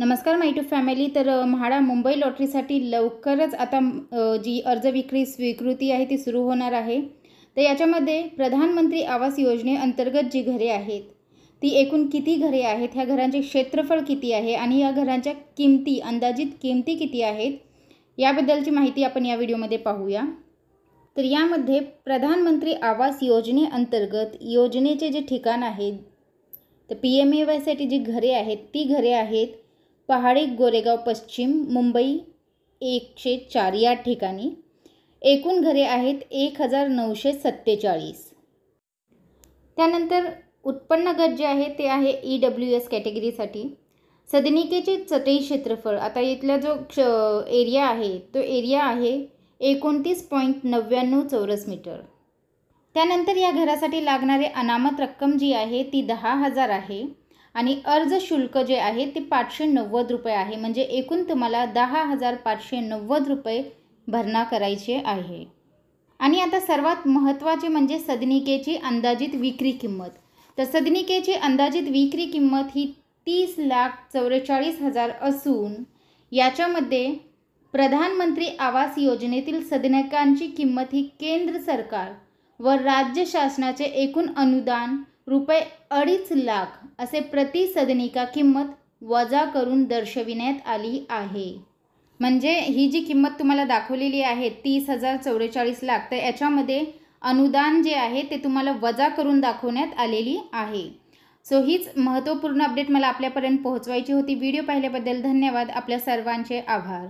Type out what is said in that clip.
नमस्कार to family तर म्हाडा मुंबई लॉटरीसाठी लवकरच आता जी अर्ज विक्री स्वीकृती आहे ती सुरू होणार आहे तर याच्यामध्ये प्रधानमंत्री आवास योजनेअंतर्गत जी घरे आहेत ती एकूण किती घरे आहेत ह्या घरांचे क्षेत्रफळ किती आहे आणि या घरांच्या किमती अंदाजित किमती किती आहेत याबद्दलची माहिती आपण या व्हिडिओमध्ये पाहूया तर यामध्ये प्रधानमंत्री आवास योजनेअंतर्गत योजनेचे जे ठिकाण आहे तर पी एम ए वायसाठी जी घरे आहेत ती घरे आहेत पहाडे गोरेगाव पश्चिम मुंबई एकशे चार या ठिकाणी एकूण घरे आहेत एक हजार नऊशे सत्तेचाळीस त्यानंतर उत्पन्न गट जे आहे ते आहे ई डब्ल्यू एस कॅटेगरीसाठी सदनिकेचे चटई क्षेत्रफळ आता इथला जो क्ष एरिया आहे तो एरिया आहे एकोणतीस पॉईंट नव्याण्णव चौरस मीटर त्यानंतर या घरासाठी लागणारी अनामत रक्कम जी आहे ती दहा हजार आहे आणि अर्ज शुल्क जे आहे ते पाचशे नव्वद रुपये आहे म्हणजे एकूण तुम्हाला दहा हजार पाचशे नव्वद रुपये भरणा करायचे आहे आणि आता सर्वात महत्त्वाचे म्हणजे सदनिकेची अंदाजित विक्री किंमत तर सदनिकेची अंदाजित विक्री किंमत ही तीस लाख चौवेचाळीस हजार असून याच्यामध्ये प्रधानमंत्री आवास योजनेतील सदनिकांची किंमत ही केंद्र सरकार व राज्य शासनाचे एकूण अनुदान रुपये अडीच लाख असे प्रति सदनिका किंमत वजा करून दर्शविण्यात आली आहे म्हणजे ही जी किंमत तुम्हाला दाखवलेली आहे तीस हजार चौवेचाळीस लाख तर याच्यामध्ये अनुदान जे आहे ते तुम्हाला वजा करून दाखवण्यात आलेली आहे सो हीच महत्त्वपूर्ण अपडेट मला आपल्यापर्यंत पोहोचवायची होती व्हिडिओ पाहिल्याबद्दल धन्यवाद आपल्या सर्वांचे आभार